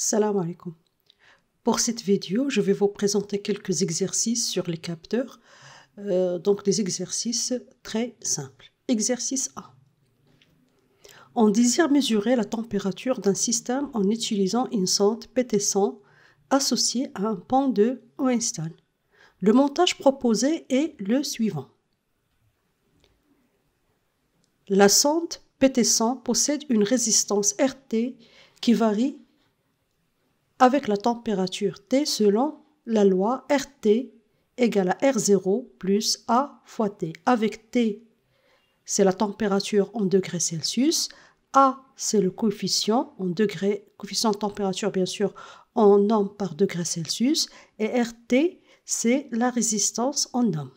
Salam alaikum. Pour cette vidéo, je vais vous présenter quelques exercices sur les capteurs, euh, donc des exercices très simples. Exercice A. On désire mesurer la température d'un système en utilisant une sonde PT100 associée à un pan de Einstein. Le montage proposé est le suivant. La sonde PT100 possède une résistance RT qui varie avec la température T selon la loi RT égale à R0 plus A fois T. Avec T, c'est la température en degrés Celsius. A, c'est le coefficient en degrés, coefficient de température bien sûr, en ohm par degré Celsius. Et RT, c'est la résistance en ohm.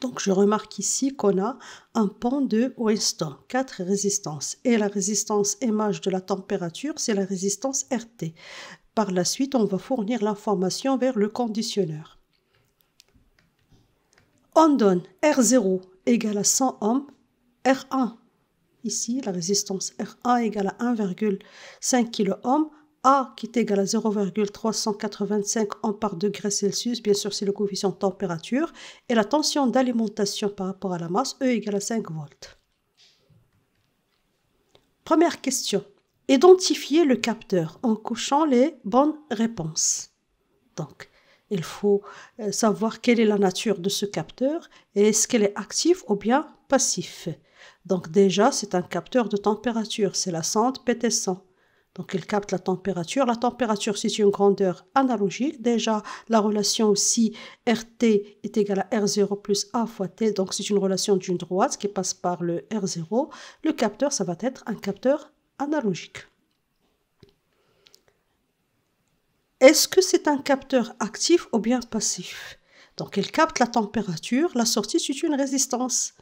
Donc je remarque ici qu'on a un pont de Winston, quatre résistances. Et la résistance image de la température, c'est la résistance RT. Par la suite, on va fournir l'information vers le conditionneur. On donne R0 égale à 100 ohms, R1, ici la résistance R1 égale à 1,5 kOhm, A qui est égal à 0,385 ohms par degré Celsius, bien sûr c'est le coefficient de température, et la tension d'alimentation par rapport à la masse, E égale à 5 volts. Première question identifier le capteur en couchant les bonnes réponses. Donc, il faut euh, savoir quelle est la nature de ce capteur et est-ce qu'elle est actif ou bien passif. Donc déjà, c'est un capteur de température, c'est la sonde PT100. Donc il capte la température. La température, c'est une grandeur analogique. Déjà, la relation aussi RT est égale à R0 plus A fois T. Donc c'est une relation d'une droite qui passe par le R0. Le capteur, ça va être un capteur est-ce que c'est un capteur actif ou bien passif Donc il capte la température, la sortie c'est une résistance.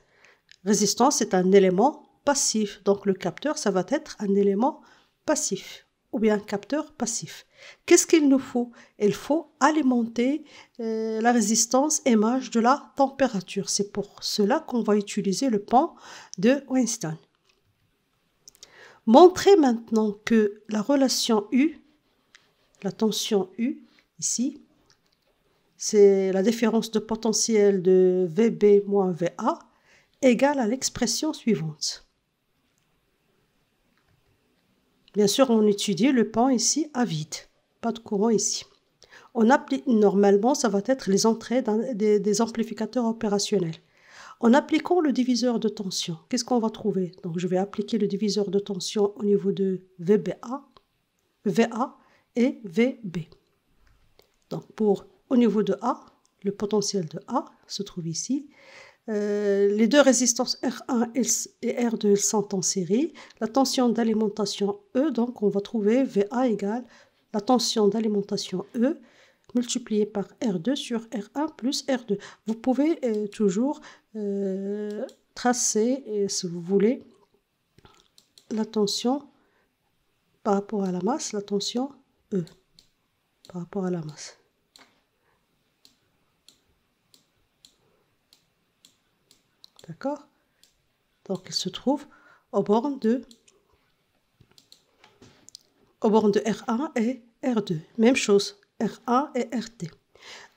Résistance est un élément passif, donc le capteur ça va être un élément passif ou bien un capteur passif. Qu'est-ce qu'il nous faut Il faut alimenter euh, la résistance image de la température. C'est pour cela qu'on va utiliser le pan de Weinstein. Montrez maintenant que la relation U, la tension U, ici, c'est la différence de potentiel de VB moins VA, égale à l'expression suivante. Bien sûr, on étudie le pan ici à vide, pas de courant ici. On applique normalement, ça va être les entrées des amplificateurs opérationnels. En appliquant le diviseur de tension, qu'est-ce qu'on va trouver Donc je vais appliquer le diviseur de tension au niveau de VBA, VA et VB. Donc pour au niveau de A, le potentiel de A se trouve ici. Euh, les deux résistances R1 et R2 sont en série. La tension d'alimentation E, donc on va trouver VA égale la tension d'alimentation E multiplié par R2 sur R1 plus R2. Vous pouvez euh, toujours euh, tracer, et, euh, si vous voulez, la tension par rapport à la masse, la tension E par rapport à la masse. D'accord Donc, il se trouve au bord de, aux bornes de R1 et R2. Même chose, R1 et RT.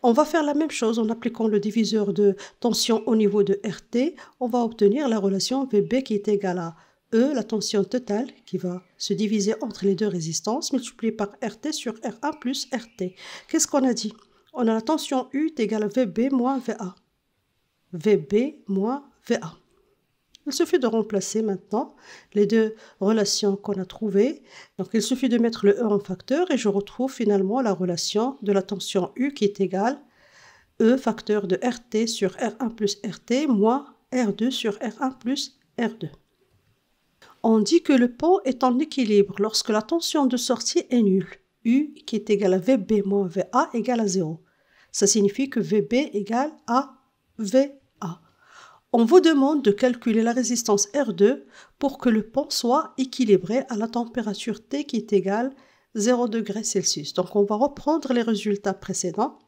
On va faire la même chose en appliquant le diviseur de tension au niveau de RT. On va obtenir la relation VB qui est égale à E, la tension totale, qui va se diviser entre les deux résistances, multipliée par RT sur R1 plus RT. Qu'est-ce qu'on a dit On a la tension U est égale à VB moins VA. VB moins VA. Il suffit de remplacer maintenant les deux relations qu'on a trouvées. Donc il suffit de mettre le E en facteur et je retrouve finalement la relation de la tension U qui est égale E facteur de RT sur R1 plus RT moins R2 sur R1 plus R2. On dit que le pont est en équilibre lorsque la tension de sortie est nulle. U qui est égale à VB moins VA égale à 0. Ça signifie que VB égale à V on vous demande de calculer la résistance R2 pour que le pont soit équilibré à la température T qui est égale 0 degré Celsius. Donc on va reprendre les résultats précédents.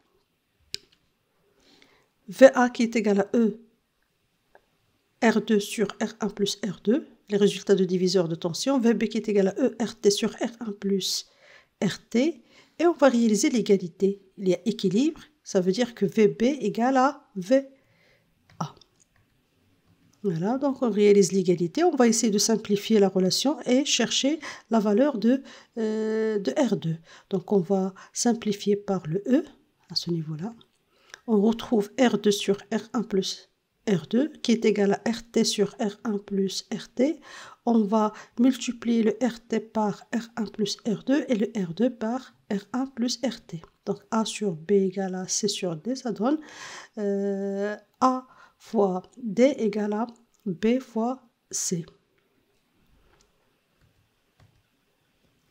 VA qui est égal à E R2 sur R1 plus R2, les résultats de diviseur de tension, VB qui est égal à E RT sur R1 plus RT, et on va réaliser l'égalité. Il y a équilibre, ça veut dire que VB égale à V voilà, donc on réalise l'égalité, on va essayer de simplifier la relation et chercher la valeur de, euh, R2. Donc on va simplifier par le E à ce niveau-là. On retrouve R2 sur R1 plus R2 qui est égal à RT sur R1 plus RT. On va multiplier le RT par R1 plus R2 et le R2 par R1 plus RT. Donc A sur B égale à C sur D, ça donne euh, A fois D égale à B fois C.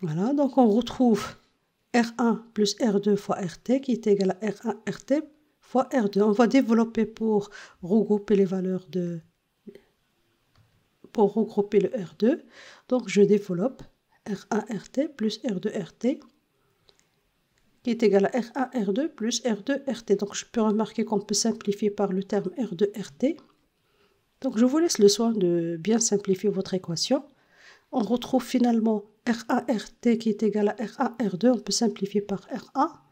Voilà, donc on retrouve R1 plus R2 fois RT qui est égal à R1 RT fois R2. On va développer pour regrouper les valeurs de... pour regrouper le R2. Donc je développe R1 RT plus R2 RT qui est égal à r1, R2 plus R2, RT. Donc je peux remarquer qu'on peut simplifier par le terme R2, RT. Donc je vous laisse le soin de bien simplifier votre équation. On retrouve finalement r1, RT qui est égal à r1, R2. On peut simplifier par RA.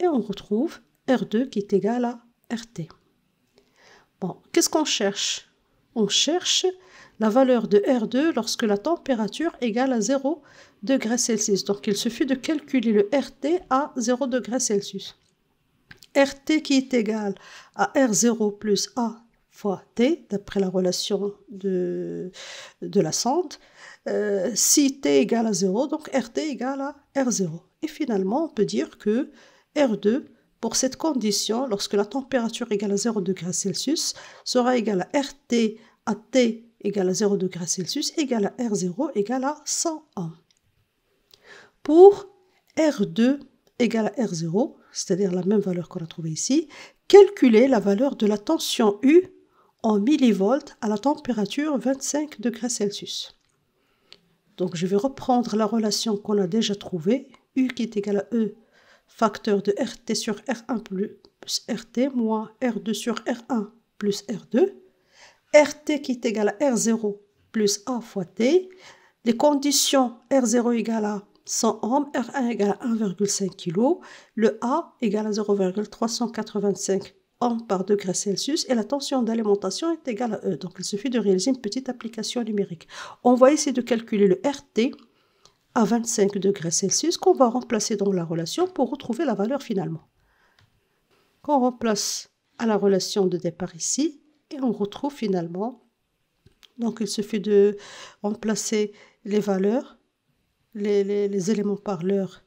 Et on retrouve R2 qui est égal à RT. Bon, qu'est-ce qu'on cherche On cherche la valeur de R2 lorsque la température égale à 0 degrés Celsius. Donc il suffit de calculer le RT à 0 degrés Celsius. RT qui est égal à R0 plus A fois T, d'après la relation de, la sonde, euh, si T égale à 0, donc RT égale à R0. Et finalement, on peut dire que R2, pour cette condition, lorsque la température égale à 0 degrés Celsius, sera égale à RT à T égale à 0 degré Celsius égale à R0 égale à 101. Pour R2 égale à R0, c'est-à-dire la même valeur qu'on a trouvée ici, calculer la valeur de la tension U en millivolts à la température 25 degrés Celsius. Donc je vais reprendre la relation qu'on a déjà trouvée, U qui est égal à E facteur de RT sur R1 plus RT moins R2 sur R1 plus R2. RT qui est égal à R0 plus A fois T. Les conditions R0 égale à 100 ohms, R1 égale à 1,5 kg, le A égale à 0,385 ohms par degré Celsius et la tension d'alimentation est égale à E. Donc il suffit de réaliser une petite application numérique. On va essayer de calculer le RT à 25 degrés Celsius qu'on va remplacer dans la relation pour retrouver la valeur finalement. Qu'on remplace à la relation de départ ici, et on retrouve finalement. Donc il suffit de remplacer les valeurs, les, éléments par leur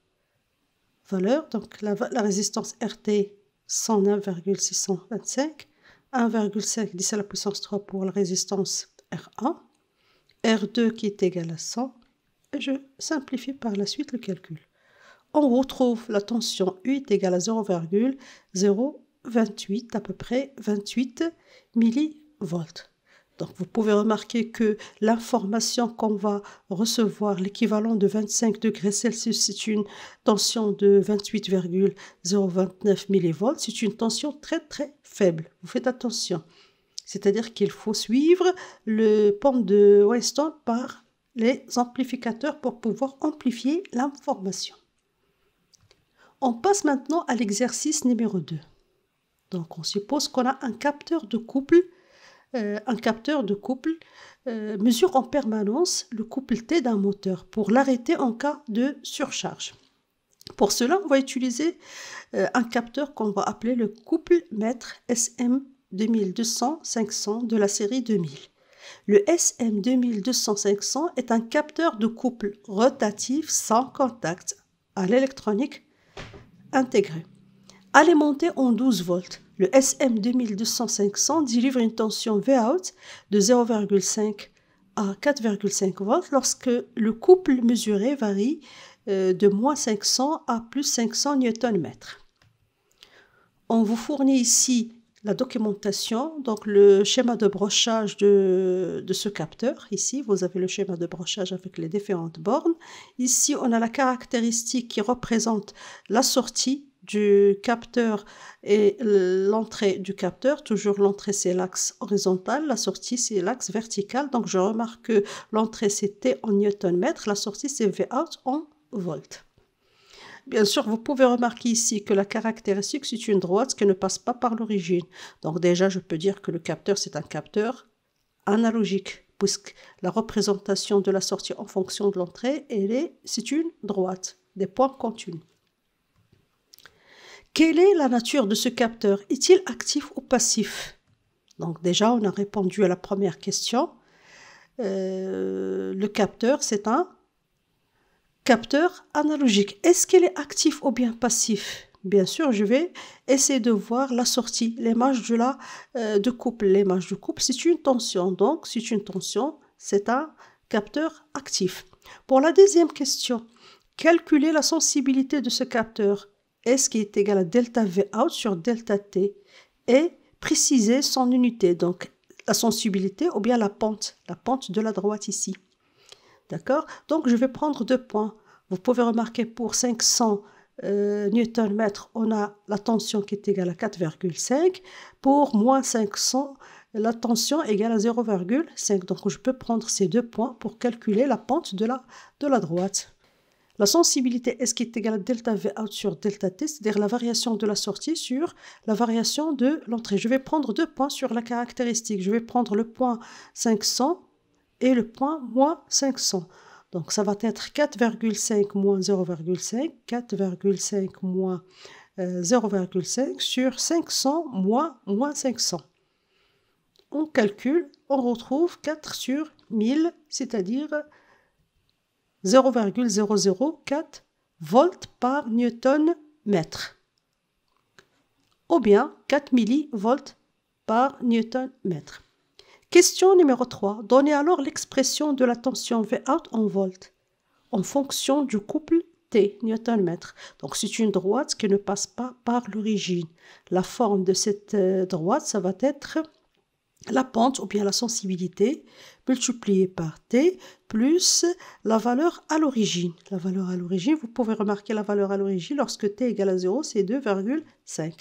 valeur. Donc la, résistance RT 109,625, 1,5 10 à la puissance 3 pour la résistance R1, R2 qui est égal à 100, et je simplifie par la suite le calcul. On retrouve la tension U est égale à 0,0 28 à peu près 28 millivolts. Donc vous pouvez remarquer que l'information qu'on va recevoir, l'équivalent de 25 degrés Celsius, c'est une tension de 28,029 millivolts. C'est une tension très très faible. Vous faites attention. C'est-à-dire qu'il faut suivre le pont de Weston par les amplificateurs pour pouvoir amplifier l'information. On passe maintenant à l'exercice numéro 2. Donc on suppose qu'on a un capteur de couple, euh, un capteur de couple euh, mesure en permanence le couple T d'un moteur pour l'arrêter en cas de surcharge. Pour cela, on va utiliser euh, un capteur qu'on va appeler le couple mètre SM 2200-500 de la série 2000. Le SM 2200-500 est un capteur de couple rotatif sans contact à l'électronique intégrée, alimenté en 12 volts le SM 2200-500 délivre une tension V out de 0,5 à 4,5 volts lorsque le couple mesuré varie euh, de moins 500 à plus 500 Nm. On vous fournit ici la documentation, donc le schéma de brochage de, de, ce capteur. Ici, vous avez le schéma de brochage avec les différentes bornes. Ici, on a la caractéristique qui représente la sortie du capteur et l'entrée du capteur. Toujours l'entrée c'est l'axe horizontal, la sortie c'est l'axe vertical. Donc je remarque que l'entrée c'était en newton-mètre, la sortie c'est V en volt Bien sûr, vous pouvez remarquer ici que la caractéristique, c'est une droite qui ne passe pas par l'origine. Donc déjà, je peux dire que le capteur, c'est un capteur analogique, puisque la représentation de la sortie en fonction de l'entrée, c'est une droite, des points continus. Quelle est la nature de ce capteur Est-il actif ou passif Donc déjà, on a répondu à la première question. Euh, le capteur, c'est un capteur analogique. Est-ce qu'il est actif ou bien passif Bien sûr, je vais essayer de voir la sortie, l'image de la euh, de couple. L'image de couple, c'est une tension. Donc, c'est une tension, c'est un capteur actif. Pour la deuxième question, calculer la sensibilité de ce capteur. S qui est égal à delta V out sur delta T et préciser son unité, donc la sensibilité ou bien la pente, la pente de la droite ici. D'accord Donc je vais prendre deux points. Vous pouvez remarquer pour 500 euh, Nm, on a la tension qui est égale à 4,5. Pour moins 500, la tension est égale à 0,5. Donc je peux prendre ces deux points pour calculer la pente de la, de la droite. La sensibilité S qui est égale à delta V out sur delta T, c'est-à-dire la variation de la sortie sur la variation de l'entrée. Je vais prendre deux points sur la caractéristique. Je vais prendre le point 500 et le point moins 500. Donc ça va être 4,5 moins 0,5, 4,5 moins 0,5 euh, sur 500 moins moins 500. On calcule, on retrouve 4 sur 1000, c'est-à-dire 0,004 volts par newton mètre ou bien 4 millivolts par newton mètre. Question numéro 3. Donnez alors l'expression de la tension V-out en volts en fonction du couple T, newton mètre. Donc c'est une droite qui ne passe pas par l'origine. La forme de cette euh, droite, ça va être la pente ou bien la sensibilité multipliée par t plus la valeur à l'origine. La valeur à l'origine, vous pouvez remarquer la valeur à l'origine lorsque t égale à 0, c'est 2,5.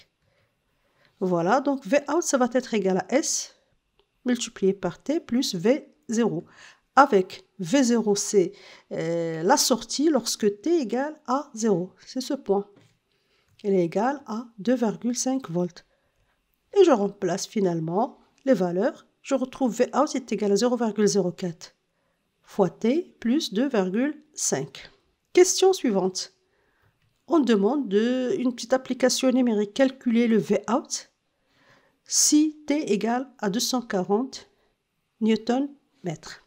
Voilà, donc V out, ça va être égal à S multiplié par t plus V0. Avec V0, c'est euh, la sortie lorsque t égale à 0. C'est ce point. Elle est égale à 2,5 volts. Et je remplace finalement les valeurs, je retrouve Vout est égal à 0,04 fois t plus 2,5. Question suivante. On demande de, une petite application numérique calculer le out si t égal à 240 newton mètre.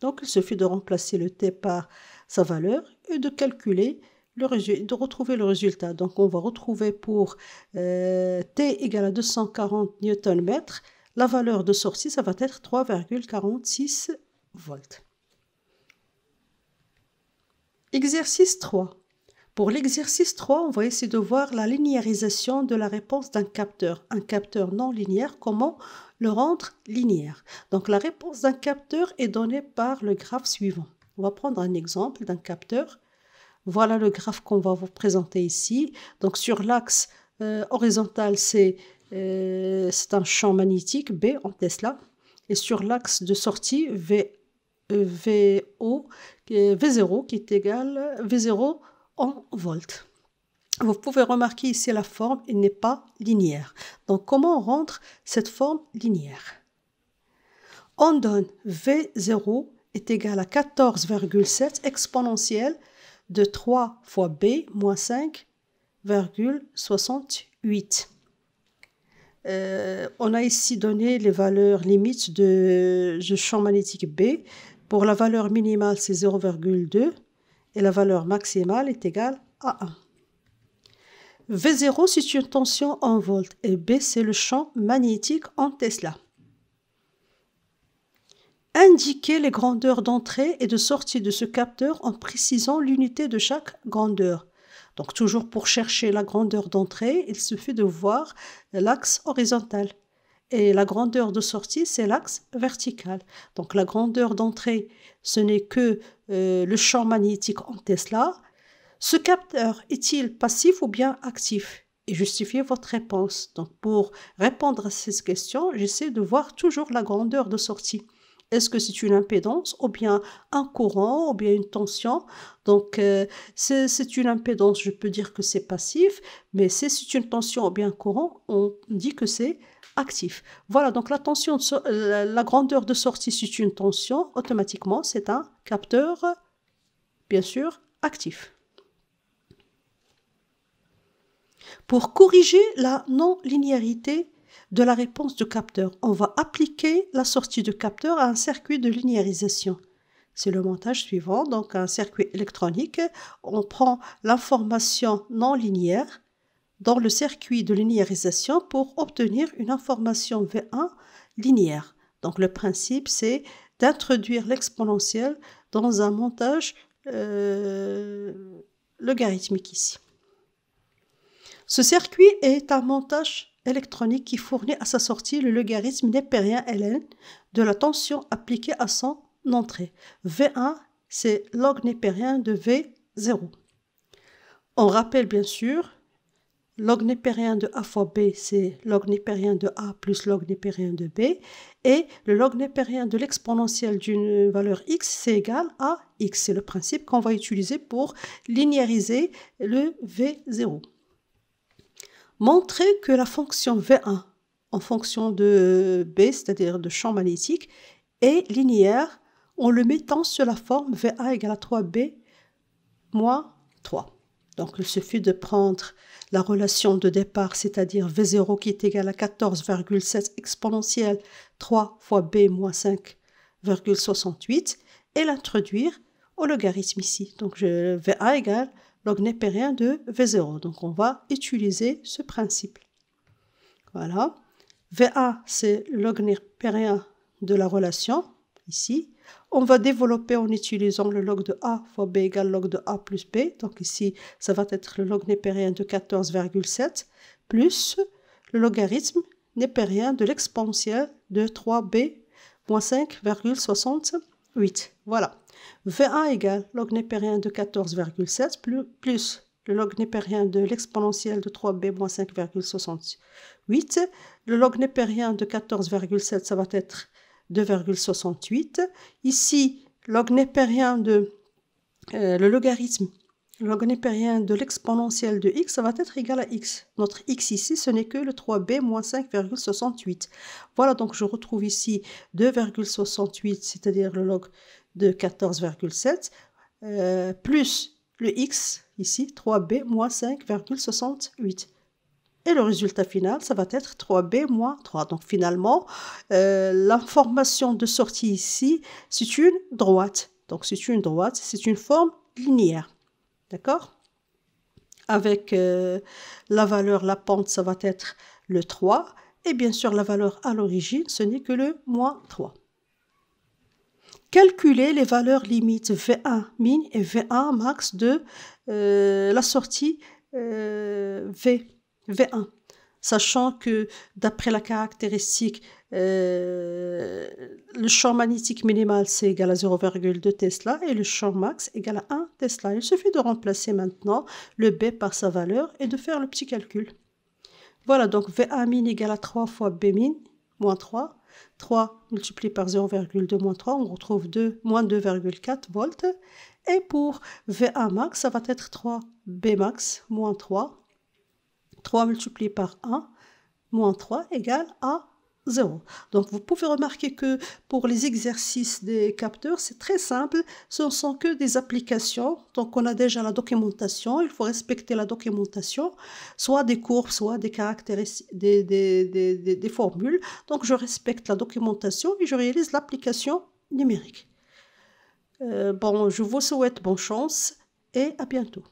Donc il suffit de remplacer le t par sa valeur et de calculer le de retrouver le résultat. Donc on va retrouver pour euh, t égale à 240 newton mètre la valeur de sortie, ça va être 3,46 volts. Exercice 3. Pour l'exercice 3, on va essayer de voir la linéarisation de la réponse d'un capteur. Un capteur non linéaire, comment le rendre linéaire Donc la réponse d'un capteur est donnée par le graphe suivant. On va prendre un exemple d'un capteur. Voilà le graphe qu'on va vous présenter ici. Donc sur l'axe euh, horizontal, c'est euh, c'est un champ magnétique B en Tesla. Et sur l'axe de sortie, v, euh, V0 qui est égal à V0 en volts. Vous pouvez remarquer ici la forme, elle n'est pas linéaire. Donc comment on rentre cette forme linéaire On donne V0 est égal à 14,7 exponentielle de 3 fois B moins 5,68. Euh, on a ici donné les valeurs limites de, du champ magnétique B. Pour la valeur minimale, c'est 0,2 et la valeur maximale est égale à 1. V0, c'est une tension en volts et B, c'est le champ magnétique en Tesla. Indiquez les grandeurs d'entrée et de sortie de ce capteur en précisant l'unité de chaque grandeur. Donc toujours pour chercher la grandeur d'entrée, il suffit de voir l'axe horizontal. Et la grandeur de sortie, c'est l'axe vertical. Donc la grandeur d'entrée, ce n'est que euh, le champ magnétique en Tesla. Ce capteur est-il passif ou bien actif et justifiez votre réponse. Donc pour répondre à ces questions, j'essaie de voir toujours la grandeur de sortie. Est-ce que c'est une impédance ou bien un courant ou bien une tension Donc euh, c'est une impédance, je peux dire que c'est passif, mais si c'est une tension ou bien un courant, on dit que c'est actif. Voilà, donc la, tension, la grandeur de sortie, si c'est une tension, automatiquement c'est un capteur, bien sûr, actif. Pour corriger la non-linéarité de la réponse du capteur. On va appliquer la sortie du capteur à un circuit de linéarisation. C'est le montage suivant, donc un circuit électronique. On prend l'information non linéaire dans le circuit de linéarisation pour obtenir une information V1 linéaire. Donc le principe, c'est d'introduire l'exponentielle dans un montage euh, logarithmique ici. Ce circuit est un montage électronique qui fournit à sa sortie le logarithme népérien ln de la tension appliquée à son entrée. V1, c'est log népérien de V0. On rappelle bien sûr, log népérien de A fois B, c'est log népérien de A plus log népérien de B. Et le log népérien de l'exponentielle d'une valeur x, c'est égal à x. C'est le principe qu'on va utiliser pour linéariser le V0 montrer que la fonction V1 en fonction de B, c'est-à-dire de champ magnétique, est linéaire en le mettant sur la forme VA égale à 3B moins 3. Donc il suffit de prendre la relation de départ, c'est-à-dire V0 qui est égal à 14,7 exponentielle 3 fois B moins 5,68 et l'introduire au logarithme ici. Donc je, égale log népérien de V0. Donc on va utiliser ce principe. Voilà. VA, c'est log népérien de la relation, ici. On va développer en utilisant le log de A fois B égale log de A plus B. Donc ici, ça va être le log népérien de 14,7 plus le logarithme népérien de l'exponentielle de 3B moins 5,68. Voilà. V1 égale log népérien de 14,7 plus, le log népérien de l'exponentielle de 3b moins 5,68. Le log népérien de 14,7, ça va être 2,68. Ici, log de euh, le logarithme, le log népérien de l'exponentielle de x, ça va être égal à x. Notre x ici, ce n'est que le 3b moins 5,68. Voilà, donc je retrouve ici 2,68, c'est-à-dire le log de 14,7 euh, plus le x ici, 3b moins 5,68. Et le résultat final, ça va être 3b moins 3. Donc finalement, la euh, l'information de sortie ici, c'est une droite. Donc c'est une droite, c'est une forme linéaire. D'accord Avec euh, la valeur, la pente, ça va être le 3. Et bien sûr, la valeur à l'origine, ce n'est que le moins 3 calculer les valeurs limites V1 min et V1 max de euh, la sortie euh, v, V1, sachant que d'après la caractéristique, euh, le champ magnétique minimal c'est égal à 0,2 Tesla et le champ max égal à 1 Tesla. Il suffit de remplacer maintenant le B par sa valeur et de faire le petit calcul. Voilà, donc V1 min égale à 3 fois B min moins 3 3 multiplié par 0,2 moins 3, on retrouve 2, moins 2,4 volts. Et pour VA max, ça va être 3B max moins 3. 3 multiplié par 1 moins 3 égale à donc vous pouvez remarquer que pour les exercices des capteurs, c'est très simple, ce ne sont que des applications. Donc on a déjà la documentation, il faut respecter la documentation, soit des courbes, soit des caractéristiques, des, formules. Donc je respecte la documentation et je réalise l'application numérique. Euh, bon, je vous souhaite bonne chance et à bientôt.